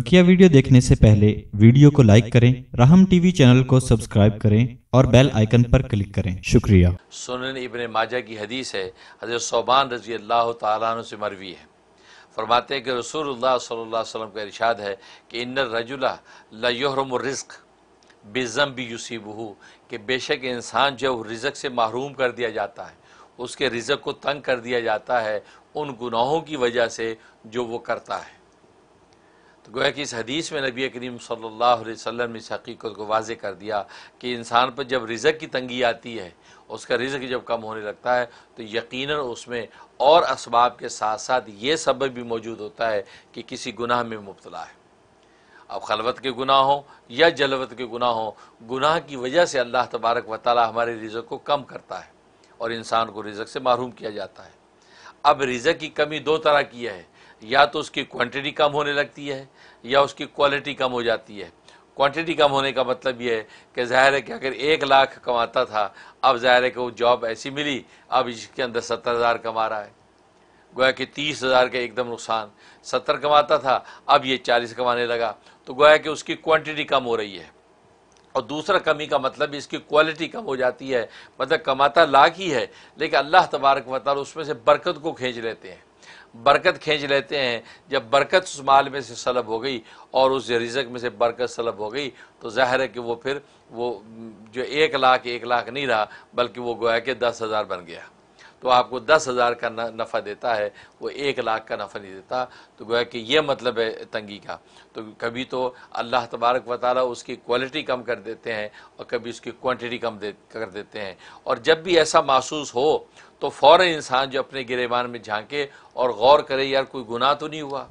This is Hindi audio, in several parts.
बकिया वीडियो देखने से पहले वीडियो को लाइक करें राहम टीवी चैनल को सब्सक्राइब करें और बेल आइकन पर क्लिक करें शुक्रिया सुनन इब्ने माजा की हदीस है हजरत सोबान रजी अल्लाह तु से मरवी है फरमाते हैं कि रसूलुल्लाह सल्लल्लाहु अलैहि वसल्लम का इरशाद है कि इन रजुला लहरम रिस्क बेज़म भी यूसीबहू कि बेशक इंसान जो रिजक से महरूम कर दिया जाता है उसके रिजक को तंग कर दिया जाता है उन गुनाहों की वजह से जो वो करता है तो गोया कि इस हदीस में नबी करीम सल्लल्लाहु अलैहि वसल्लम ने इस हकीकत को वाज कर दिया कि इंसान पर जब रिज़क की तंगी आती है उसका रिज़क जब कम होने लगता है तो यकीनन उसमें और इसबाब के साथ साथ ये सबब भी मौजूद होता है कि किसी गुनाह में मुबतला है अब खलवत के गुनाह हों या जलवत के गुनाह हों गुनाह की वजह से अल्लाह तबारक व ताली हमारे रिज़क को कम करता है और इंसान को रिज़क से महरूम किया जाता है अब रिज़क की कमी दो तरह की है या तो उसकी क्वांटिटी कम होने लगती है या उसकी क्वालिटी कम हो जाती है क्वांटिटी कम होने का मतलब ये है कि ज़ाहिर है कि अगर एक लाख कमाता था अब ज़ाहिर है कि वो जॉब ऐसी मिली अब इसके अंदर सत्तर हज़ार कमा रहा है गोया कि तीस हज़ार का एकदम नुकसान सत्तर कमाता था अब ये चालीस कमाने लगा तो गोया कि उसकी क्वांटिटी कम हो रही है और दूसरा कमी का मतलब इसकी क्वालिटी कम हो जाती है मतलब कमाता लाख ही है लेकिन अल्लाह तबारक मतलब उसमें से बरकत को खींच लेते हैं बरकत खींच लेते हैं जब बरकत उस माल में से सलब हो गई और उस रिजक में से बरकत सलब हो गई तो ज़ाहिर है कि वो फिर वो जो एक लाख एक लाख नहीं रहा बल्कि वो गोया के दस हज़ार बन गया तो आपको दस हज़ार का नफ़ा देता है वो एक लाख का नफ़ा नहीं देता तो गोया कि ये मतलब है तंगी का तो कभी तो अल्लाह तबारक व ताली उसकी क्वालिटी कम कर देते हैं और कभी उसकी क्वान्टिटी कम दे कर देते हैं और जब भी ऐसा महसूस हो तो फ़ौर इंसान जो अपने गिरेबान में झांके और गौर करे यार कोई गुनाह तो नहीं हुआ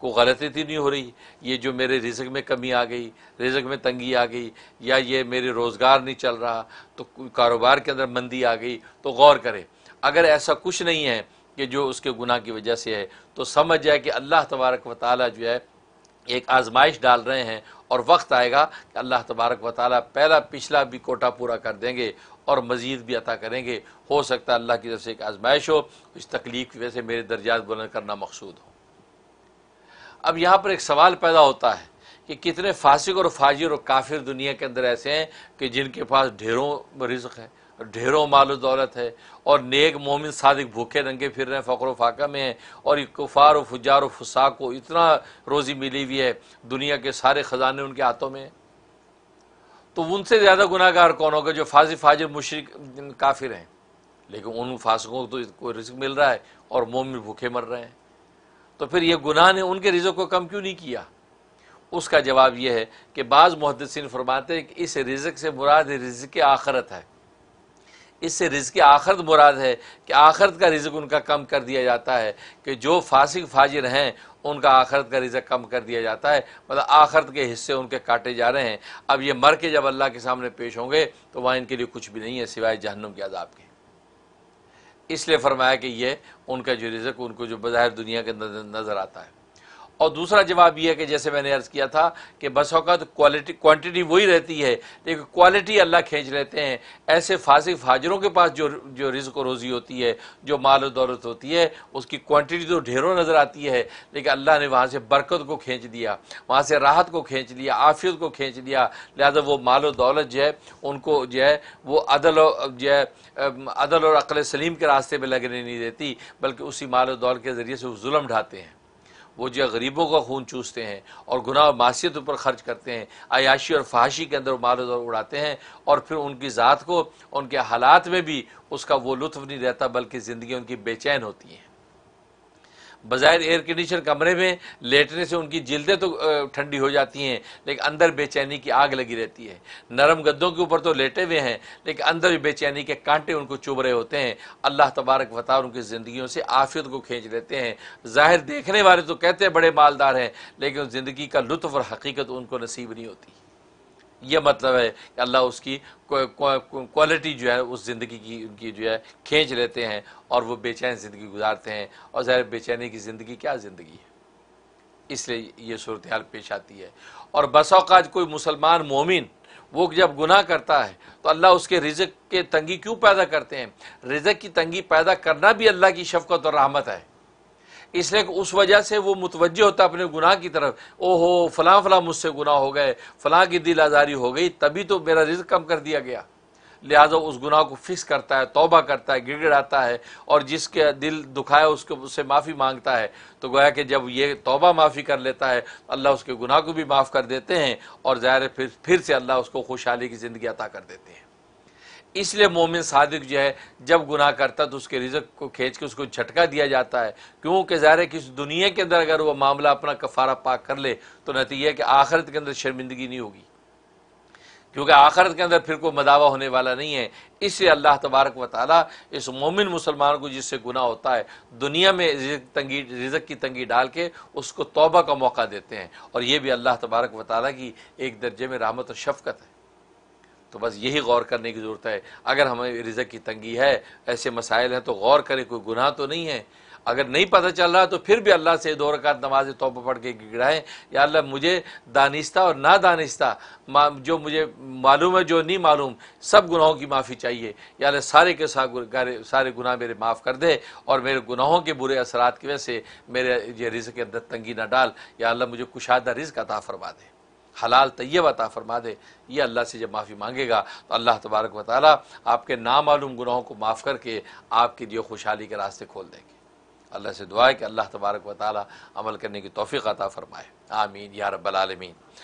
को गलती तो नहीं हो रही ये जो मेरे रिजक में कमी आ गई रिजक में तंगी आ गई या ये मेरे रोज़गार नहीं चल रहा तो कारोबार के अंदर मंदी आ गई तो गौर करें अगर ऐसा कुछ नहीं है कि जो उसके गुनाह की वजह से है तो समझ जाए कि अल्लाह तबारक व ताली जो है एक आजमाइश डाल रहे हैं और वक्त आएगा कि अल्लाह तबारक व ताली पहला पिछला भी कोटा पूरा कर देंगे और मज़ीद भी अता करेंगे हो सकता है अल्लाह की तरफ से एक आजमाइश हो इस तकलीफ की वजह से मेरे दर्जात बुलंद करना मकसूद हो अब यहाँ पर एक सवाल पैदा होता है कि कितने फासिक और फाजिर और काफिर दुनिया के अंदर ऐसे हैं कि जिनके पास ढेरों रिज्क है ढेरों माल दौलत है और नेक मोमिन सादिक भूखे रंगे फिर रहे हैं फ़क्र फाका में हैं और कुफार और फुजार और फुसा को इतना रोज़ी मिली हुई है दुनिया के सारे ख़जाने उनके हाथों में तो उनसे ज़्यादा गुनाहगार कौन होगा जो फाजि फाजिर मुशरक काफिर हैं लेकिन उन फासकों को तो कोई रिस्क मिल रहा है और मोमिन भूखे मर रहे हैं तो फिर ये गुनाह ने उनके रिजक को कम क्यों नहीं किया उसका जवाब यह है कि बाज़ मुहदसिन फरमाते हैं कि इस रिजक से मुराद रिजक आखरत है इससे रिज़ आखरत मुराद है कि आखरत का रिज़क उनका कम कर दिया जाता है कि जो फासिक फाजिर हैं उनका आखरत का रिज़क कम कर दिया जाता है मतलब आखरत के हिस्से उनके काटे जा रहे हैं अब ये मर के जब अल्लाह के सामने पेश होंगे तो वहाँ इनके लिए कुछ भी नहीं है सिवाय जहन्नुम के अजाब के इसलिए फरमाया कि ये उनका जो रिज़क उनको जो बाहर दुनिया के नज़र आता है और दूसरा जवाब यह है कि जैसे मैंने अर्ज़ किया था कि बस अवत क्वालिटी क्वांटिटी वही रहती है लेकिन क्वालिटी अल्लाह खींच लेते हैं ऐसे फासिक फाजरों के पास जो जो रिज्क रोज़ी होती है जो माल दौलत होती है उसकी क्वांटिटी तो ढेरों नज़र आती है लेकिन अल्लाह ने वहाँ से बरकत को खींच दिया वहाँ से राहत को खींच लिया आफियत को खींच लिया लिहाजा वो माल दौलत जो है उनको जो है वो अदल जो है अदल और अकल सलीम के रास्ते पर लगने नहीं देती बल्कि उसी माल दौलत के ज़रिए से वो जुल्म ढाते हैं वो जो गरीबों का खून चूसते हैं और गुनाह मासीत पर खर्च करते हैं अयाशी और फहाशी के अंदर माल उड़ाते हैं और फिर उनकी ज़ात को उनके हालात में भी उसका वो लुत्फ नहीं रहता बल्कि ज़िंदगी उनकी बेचैन होती हैं बज़ाहिर एयर कंडीशन कमरे में लेटने से उनकी जिल्दें तो ठंडी हो जाती हैं लेकिन अंदर बेचैनी की आग लगी रहती है नरम गद्दों के ऊपर तो लेटे हुए हैं लेकिन अंदर भी बेचैनी के कांटे उनको चुभ रहे होते हैं अल्लाह तबारक वतार उनकी ज़िंदगियों से आफियत को खींच लेते हैं ज़ाहिर देखने वाले तो कहते हैं बड़े मालदार हैं लेकिन ज़िंदगी का लुत्फ और हकीकत उनको नसीब नहीं होती यह मतलब है कि अल्लाह उसकी क्वालिटी जो है उस ज़िंदगी की उनकी जो है खींच लेते हैं और वो बेचैन ज़िंदगी गुजारते हैं और ज़ाहिर बेचैनी की ज़िंदगी क्या ज़िंदगी है इसलिए ये सूरत हाल पेश आती है और बसौकात कोई मुसलमान मोमिन वो जब गुनाह करता है तो अल्लाह उसके रिजक के तंगी क्यों पैदा करते हैं रिजक की तंगी पैदा करना भी अल्लाह की शफकत और रहमत है इसलिए उस वजह से वो मुतवजह होता अपने गुनाह की तरफ ओहो फला फला मुझसे गुनाह हो गए फला की दिल आज़ारी हो गई तभी तो मेरा रिज कम कर दिया गया लिहाजा उस गुनाह को फिक्स करता है तोबा करता है गिड़गिड़ाता है और जिसके दिल दुखाया उसको उससे माफ़ी मांगता है तो गोया कि जब ये तोबा माफ़ी कर लेता है अल्लाह उसके गुनाह को भी माफ़ कर देते हैं और ज़ाहिर फिर फिर से अल्लाह उसको खुशहाली की ज़िंदगी अता कर देते हैं इसलिए मोमिन सादिक जो है जब गुनाह करता तो उसके रिजक को खींच के उसको झटका दिया जाता है क्योंकि ज़ाहिर है कि इस दुनिया के अंदर अगर वह मामला अपना कफारा पाक कर ले तो नतीजा कि आखिरत के अंदर शर्मिंदगी नहीं होगी क्योंकि आखिरत के अंदर फिर कोई मदावा होने वाला नहीं है इसलिए अल्लाह तबारक व इस मोमिन मुसलमान को जिससे गुना होता है दुनिया में रिजक तंगी रिजक की तंगी डाल के उसको तोबा का मौका देते हैं और ये भी अल्लाह तबारक व की एक दर्जे में रामत और शफकत है तो बस यही गौर करने की ज़रूरत है अगर हमें रिजक की तंगी है ऐसे मसाइल हैं तो गौर करें कोई गुनाह तो नहीं है अगर नहीं पता चल रहा तो फिर भी अल्लाह से दो रकात नमाज तोबा पढ़ के गिड़ाएं या अल्लाह मुझे दानिस्ता और ना दानिस्ता जो मुझे मालूम है जो नहीं मालूम सब गुनाहों की माफ़ी चाहिए या अल्लाह सारे के सारे गुनाह मेरे माफ़ कर दे और मेरे गुनाहों के बुरे असरात की वजह से मेरे ये रिज़ के अंदर तंगी ना डाल या अल्लाह मुझे कुशादा रिज़ अता फरमा दे हलाल तैयब अता फरमा दे ये अल्लाह से जब माफ़ी मांगेगा तो अल्लाह तबारक व ताली आपके नामालूम गुनाहों को माफ़ करके आपके लिए खुशहाली के रास्ते खोल देंगे अल्लाह से दुआ है कि अल्लाह तबारक व ताली अमल करने की तोफ़ी अता फ़रमाए आमीन या रब्बल आलमीन